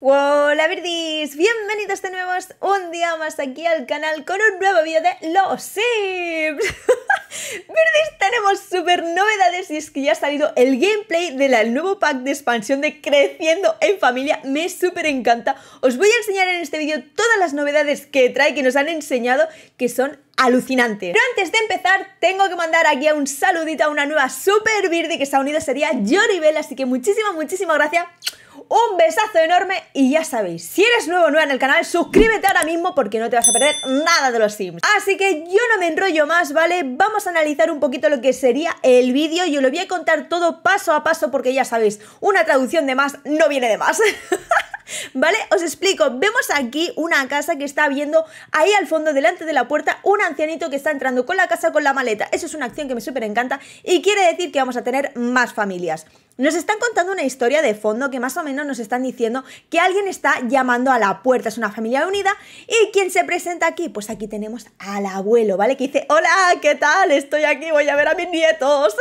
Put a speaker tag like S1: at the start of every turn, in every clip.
S1: Hola Virdis, bienvenidos de nuevo un día más aquí al canal con un nuevo vídeo de Los Sims. Virdis, tenemos súper novedades y es que ya ha salido el gameplay del nuevo pack de expansión de Creciendo en Familia, me súper encanta. Os voy a enseñar en este vídeo todas las novedades que trae, que nos han enseñado, que son alucinantes. Pero antes de empezar, tengo que mandar aquí a un saludito a una nueva super Virdi que se ha unido, sería Yoribel, así que muchísimas, muchísimas gracias un besazo enorme y ya sabéis, si eres nuevo o nueva en el canal, suscríbete ahora mismo porque no te vas a perder nada de los Sims. Así que yo no me enrollo más, ¿vale? Vamos a analizar un poquito lo que sería el vídeo y lo voy a contar todo paso a paso porque ya sabéis, una traducción de más no viene de más. ¿Vale? Os explico. Vemos aquí una casa que está viendo ahí al fondo, delante de la puerta, un ancianito que está entrando con la casa con la maleta. Eso es una acción que me súper encanta y quiere decir que vamos a tener más familias. Nos están contando una historia de fondo que más o menos nos están diciendo que alguien está llamando a la puerta, es una familia unida, y quien se presenta aquí, pues aquí tenemos al abuelo, ¿vale? Que dice, hola, ¿qué tal? Estoy aquí, voy a ver a mis nietos,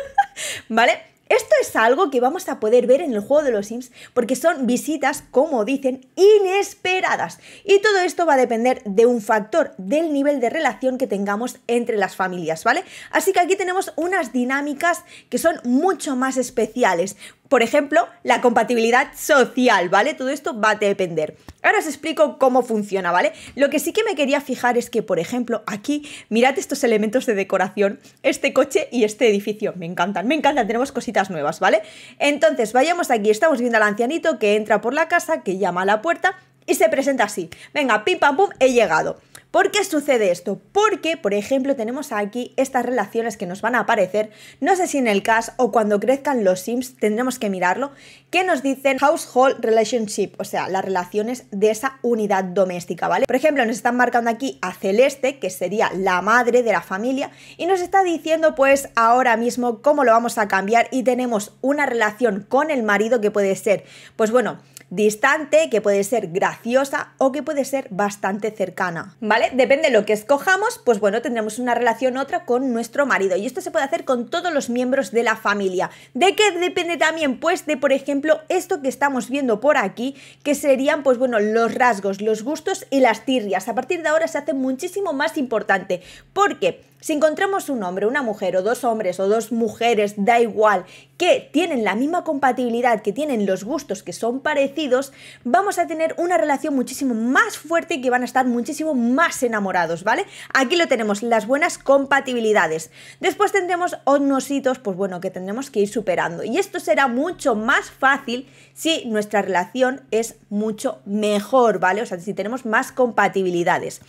S1: ¿vale? Esto es algo que vamos a poder ver en el juego de los Sims porque son visitas, como dicen, inesperadas. Y todo esto va a depender de un factor, del nivel de relación que tengamos entre las familias, ¿vale? Así que aquí tenemos unas dinámicas que son mucho más especiales por ejemplo, la compatibilidad social, ¿vale? Todo esto va a depender. Ahora os explico cómo funciona, ¿vale? Lo que sí que me quería fijar es que, por ejemplo, aquí, mirad estos elementos de decoración, este coche y este edificio, me encantan, me encantan, tenemos cositas nuevas, ¿vale? Entonces, vayamos aquí, estamos viendo al ancianito que entra por la casa, que llama a la puerta y se presenta así. Venga, pim pam pum, he llegado. ¿Por qué sucede esto? Porque, por ejemplo, tenemos aquí estas relaciones que nos van a aparecer, no sé si en el CAS o cuando crezcan los Sims tendremos que mirarlo, que nos dicen household relationship, o sea, las relaciones de esa unidad doméstica, ¿vale? Por ejemplo, nos están marcando aquí a Celeste, que sería la madre de la familia, y nos está diciendo pues ahora mismo cómo lo vamos a cambiar y tenemos una relación con el marido que puede ser, pues bueno, distante, que puede ser graciosa o que puede ser bastante cercana, ¿vale? Depende de lo que escojamos, pues bueno, tendremos una relación otra con nuestro marido y esto se puede hacer con todos los miembros de la familia. ¿De qué depende también? Pues de, por ejemplo, esto que estamos viendo por aquí, que serían, pues bueno, los rasgos, los gustos y las tirrias. A partir de ahora se hace muchísimo más importante porque si encontramos un hombre, una mujer o dos hombres o dos mujeres, da igual, que tienen la misma compatibilidad, que tienen los gustos que son parecidos, vamos a tener una relación muchísimo más fuerte y que van a estar muchísimo más enamorados, ¿vale? Aquí lo tenemos, las buenas compatibilidades. Después tendremos unos pues bueno, que tendremos que ir superando. Y esto será mucho más fácil si nuestra relación es mucho mejor, ¿vale? O sea, si tenemos más compatibilidades.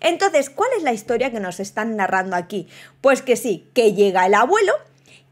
S1: Entonces, ¿cuál es la historia que nos están narrando aquí? Pues que sí, que llega el abuelo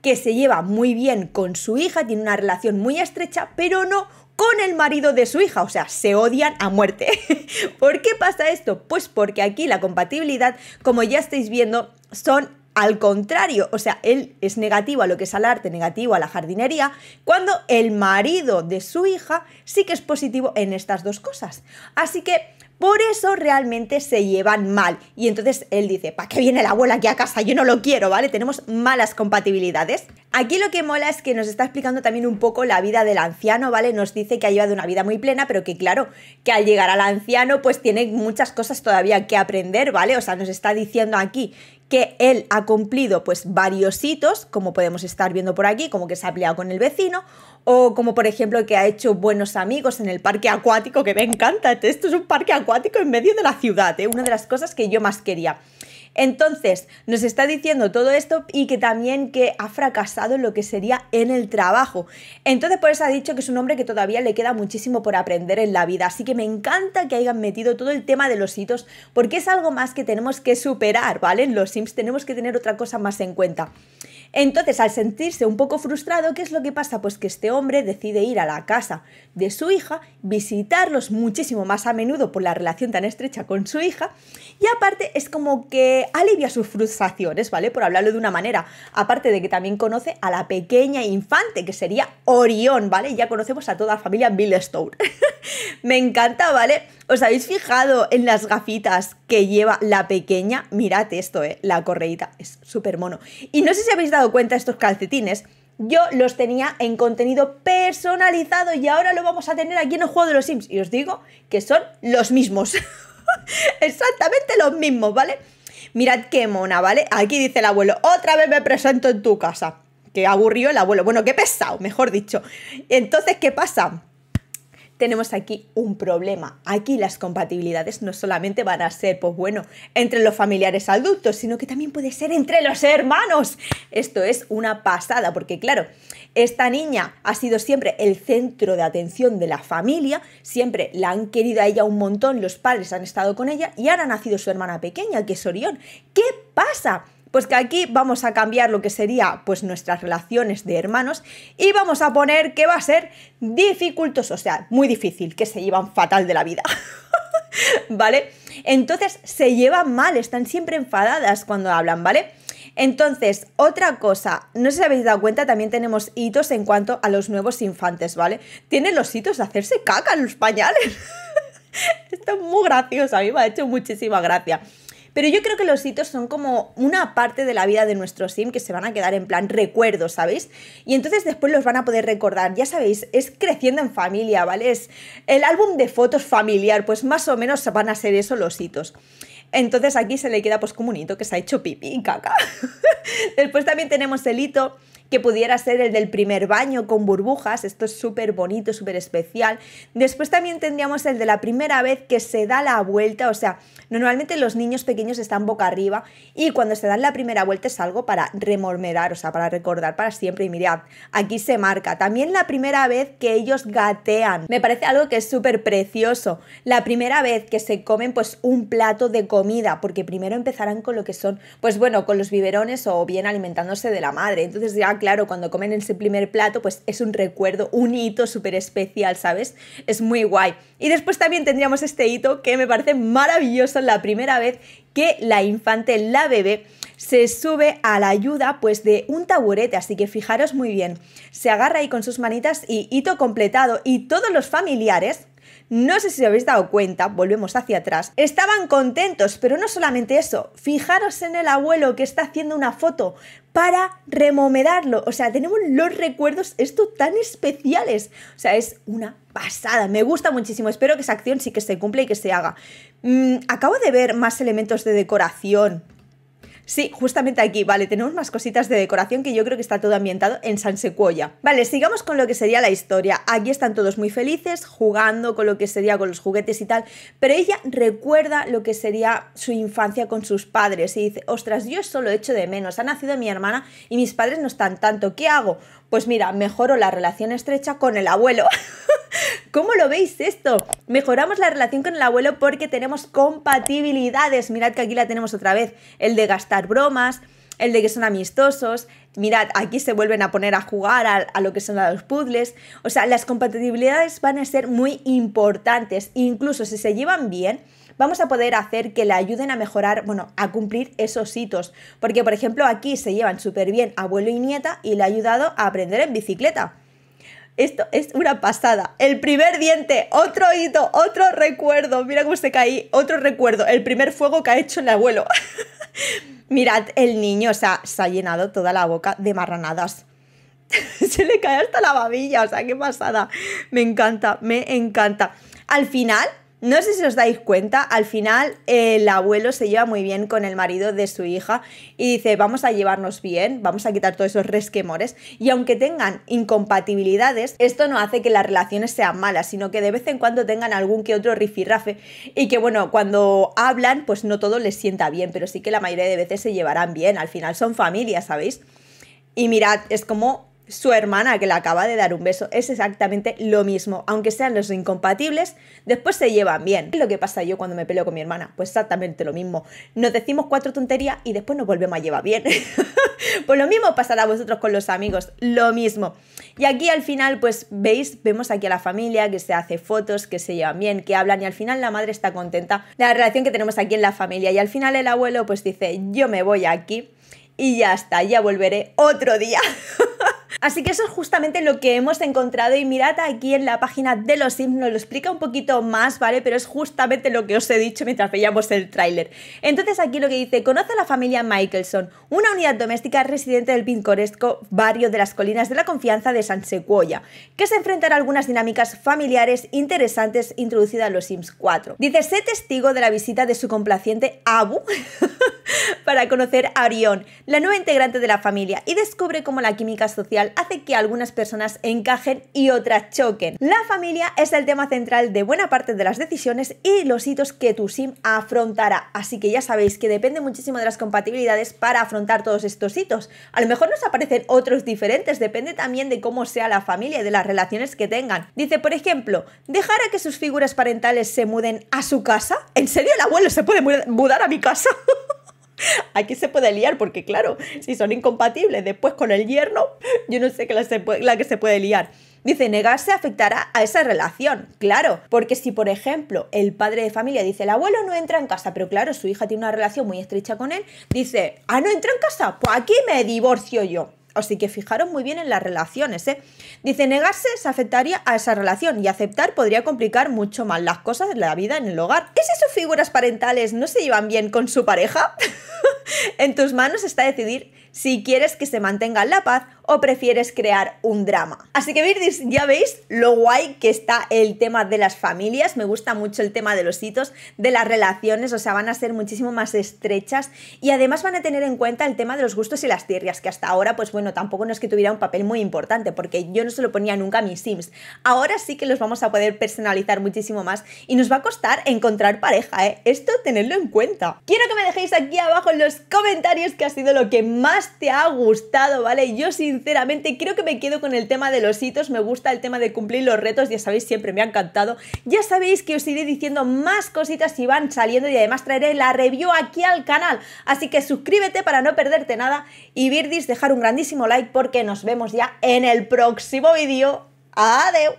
S1: que se lleva muy bien con su hija, tiene una relación muy estrecha, pero no con el marido de su hija, o sea, se odian a muerte. ¿Por qué pasa esto? Pues porque aquí la compatibilidad, como ya estáis viendo, son al contrario, o sea, él es negativo a lo que es al arte, negativo a la jardinería, cuando el marido de su hija sí que es positivo en estas dos cosas. Así que por eso realmente se llevan mal. Y entonces él dice, ¿para qué viene la abuela aquí a casa? Yo no lo quiero, ¿vale? Tenemos malas compatibilidades. Aquí lo que mola es que nos está explicando también un poco la vida del anciano, ¿vale? Nos dice que ha llevado una vida muy plena, pero que claro, que al llegar al anciano pues tiene muchas cosas todavía que aprender, ¿vale? O sea, nos está diciendo aquí que él ha cumplido pues varios hitos, como podemos estar viendo por aquí, como que se ha peleado con el vecino, o como por ejemplo que ha hecho buenos amigos en el parque acuático, que me encanta, esto es un parque acuático en medio de la ciudad, ¿eh? una de las cosas que yo más quería. Entonces, nos está diciendo todo esto y que también que ha fracasado en lo que sería en el trabajo. Entonces, por eso ha dicho que es un hombre que todavía le queda muchísimo por aprender en la vida. Así que me encanta que hayan metido todo el tema de los hitos porque es algo más que tenemos que superar, ¿vale? En los Sims tenemos que tener otra cosa más en cuenta. Entonces, al sentirse un poco frustrado, ¿qué es lo que pasa? Pues que este hombre decide ir a la casa de su hija, visitarlos muchísimo más a menudo por la relación tan estrecha con su hija, y aparte es como que alivia sus frustraciones, ¿vale? Por hablarlo de una manera. Aparte de que también conoce a la pequeña infante, que sería Orión, ¿vale? Ya conocemos a toda la familia Stour. Me encanta, ¿vale? ¿Os habéis fijado en las gafitas que lleva la pequeña? Mirad esto, ¿eh? La correita. Es súper mono. Y no sé si habéis dado cuenta, estos calcetines, yo los tenía en contenido personalizado y ahora lo vamos a tener aquí en el juego de los Sims. Y os digo que son los mismos. Exactamente los mismos, ¿vale? Mirad qué mona, ¿vale? Aquí dice el abuelo, otra vez me presento en tu casa. Qué aburrió el abuelo. Bueno, qué pesado, mejor dicho. Entonces, ¿qué pasa? tenemos aquí un problema. Aquí las compatibilidades no solamente van a ser, pues bueno, entre los familiares adultos, sino que también puede ser entre los hermanos. Esto es una pasada, porque claro, esta niña ha sido siempre el centro de atención de la familia, siempre la han querido a ella un montón, los padres han estado con ella y ahora ha nacido su hermana pequeña, que es Orión. ¿Qué pasa? pues que aquí vamos a cambiar lo que sería pues nuestras relaciones de hermanos y vamos a poner que va a ser dificultoso, o sea, muy difícil, que se llevan fatal de la vida. ¿Vale? Entonces se llevan mal, están siempre enfadadas cuando hablan, ¿vale? Entonces, otra cosa, no sé si habéis dado cuenta, también tenemos hitos en cuanto a los nuevos infantes, ¿vale? Tienen los hitos de hacerse caca en los pañales. Esto es muy gracioso, a mí me ha hecho muchísima gracia. Pero yo creo que los hitos son como una parte de la vida de nuestro sim que se van a quedar en plan recuerdos, ¿sabéis? Y entonces después los van a poder recordar. Ya sabéis, es creciendo en familia, ¿vale? Es el álbum de fotos familiar, pues más o menos van a ser eso los hitos. Entonces aquí se le queda pues como un hito que se ha hecho pipí y caca. después también tenemos el hito que pudiera ser el del primer baño con burbujas, esto es súper bonito, súper especial. Después también tendríamos el de la primera vez que se da la vuelta, o sea, normalmente los niños pequeños están boca arriba y cuando se dan la primera vuelta es algo para remormerar, o sea, para recordar para siempre y mirad, aquí se marca. También la primera vez que ellos gatean, me parece algo que es súper precioso. La primera vez que se comen pues un plato de comida, porque primero empezarán con lo que son, pues bueno, con los biberones o bien alimentándose de la madre, entonces ya Ah, claro, cuando comen ese primer plato, pues es un recuerdo, un hito súper especial, ¿sabes? Es muy guay. Y después también tendríamos este hito que me parece maravilloso, la primera vez que la infante, la bebé, se sube a la ayuda pues de un taburete, así que fijaros muy bien, se agarra ahí con sus manitas y hito completado y todos los familiares no sé si os habéis dado cuenta, volvemos hacia atrás, estaban contentos, pero no solamente eso, fijaros en el abuelo que está haciendo una foto para remomedarlo. O sea, tenemos los recuerdos, esto tan especiales. O sea, es una pasada, me gusta muchísimo. Espero que esa acción sí que se cumpla y que se haga. Mm, acabo de ver más elementos de decoración Sí, justamente aquí, vale, tenemos más cositas de decoración que yo creo que está todo ambientado en San Sequoia. Vale, sigamos con lo que sería la historia. Aquí están todos muy felices, jugando con lo que sería con los juguetes y tal, pero ella recuerda lo que sería su infancia con sus padres y dice, ostras, yo solo echo de menos, ha nacido mi hermana y mis padres no están tanto, ¿qué hago? Pues mira, mejoro la relación estrecha con el abuelo. ¿Cómo lo veis esto? Mejoramos la relación con el abuelo porque tenemos compatibilidades. Mirad que aquí la tenemos otra vez. El de gastar bromas, el de que son amistosos. Mirad, aquí se vuelven a poner a jugar a, lo que son los puzzles. O sea, las compatibilidades van a ser muy importantes. Incluso si se llevan bien, vamos a poder hacer que le ayuden a mejorar, bueno, a cumplir esos hitos. Porque, por ejemplo, aquí se llevan súper bien abuelo y nieta y le ha ayudado a aprender en bicicleta. Esto es una pasada. El primer diente, otro hito, otro recuerdo. Mira cómo se caí, otro recuerdo. El primer fuego que ha hecho el abuelo. Mirad, el niño o sea, se ha llenado toda la boca de marranadas. se le cae hasta la babilla, o sea, qué pasada. Me encanta, me encanta. Al final, no sé si os dais cuenta, al final el abuelo se lleva muy bien con el marido de su hija y dice, vamos a llevarnos bien, vamos a quitar todos esos resquemores. Y aunque tengan incompatibilidades, esto no hace que las relaciones sean malas, sino que de vez en cuando tengan algún que otro rifirrafe y que bueno, cuando hablan, pues no todo les sienta bien, pero sí que la mayoría de veces se llevarán bien, al final son familias, ¿sabéis? Y mirad, es como su hermana que le acaba de dar un beso. Es exactamente lo mismo. Aunque sean los incompatibles, después se llevan bien. Es lo que pasa yo cuando me peleo con mi hermana. Pues exactamente lo mismo. Nos decimos cuatro tonterías y después nos volvemos a llevar bien. pues lo mismo pasará a vosotros con los amigos. Lo mismo. Y aquí al final, pues veis, vemos aquí a la familia que se hace fotos, que se llevan bien, que hablan y al final la madre está contenta. De La relación que tenemos aquí en la familia. Y al final el abuelo pues dice, yo me voy aquí. Y ya está, ya volveré otro día. Así que eso es justamente lo que hemos encontrado y mirad aquí en la página de los Sims nos lo explica un poquito más, ¿vale? Pero es justamente lo que os he dicho mientras veíamos el tráiler. Entonces aquí lo que dice, conoce a la familia Michelson, una unidad doméstica residente del Pincoresco, barrio de las colinas de la confianza de San Sequoia, que se enfrentará a algunas dinámicas familiares interesantes introducidas en los Sims 4. Dice, sé testigo de la visita de su complaciente Abu para conocer a Orión, la nueva integrante de la familia, y descubre cómo la química social hace que algunas personas encajen y otras choquen. La familia es el tema central de buena parte de las decisiones y los hitos que tu sim afrontará, así que ya sabéis que depende muchísimo de las compatibilidades para afrontar todos estos hitos. A lo mejor nos aparecen otros diferentes, depende también de cómo sea la familia y de las relaciones que tengan. Dice, por ejemplo, dejar a que sus figuras parentales se muden a su casa. ¿En serio el abuelo se puede mudar a mi casa? Aquí se puede liar porque claro, si son incompatibles después con el yerno, yo no sé qué la, la que se puede liar. Dice, negarse afectará a esa relación, claro, porque si por ejemplo el padre de familia dice, el abuelo no entra en casa, pero claro, su hija tiene una relación muy estrecha con él, dice, ah, no entra en casa, pues aquí me divorcio yo. Así que fijaron muy bien en las relaciones. ¿eh? Dice, negarse se afectaría a esa relación y aceptar podría complicar mucho más las cosas de la vida en el hogar. ¿Y si sus figuras parentales no se llevan bien con su pareja? en tus manos está decidir si quieres que se mantenga la paz o prefieres crear un drama. Así que Virdis, ya veis lo guay que está el tema de las familias, me gusta mucho el tema de los hitos, de las relaciones, o sea, van a ser muchísimo más estrechas y además van a tener en cuenta el tema de los gustos y las tierras, que hasta ahora, pues bueno, tampoco no es que tuviera un papel muy importante, porque yo no se lo ponía nunca a mis Sims. Ahora sí que los vamos a poder personalizar muchísimo más y nos va a costar encontrar pareja, ¿eh? Esto tenerlo en cuenta. Quiero que me dejéis aquí abajo en los comentarios qué ha sido lo que más te ha gustado, ¿vale? Yo sin sinceramente. Creo que me quedo con el tema de los hitos, me gusta el tema de cumplir los retos, ya sabéis, siempre me ha encantado. Ya sabéis que os iré diciendo más cositas si van saliendo y además traeré la review aquí al canal. Así que suscríbete para no perderte nada y Virdis, dejar un grandísimo like porque nos vemos ya en el próximo vídeo. adiós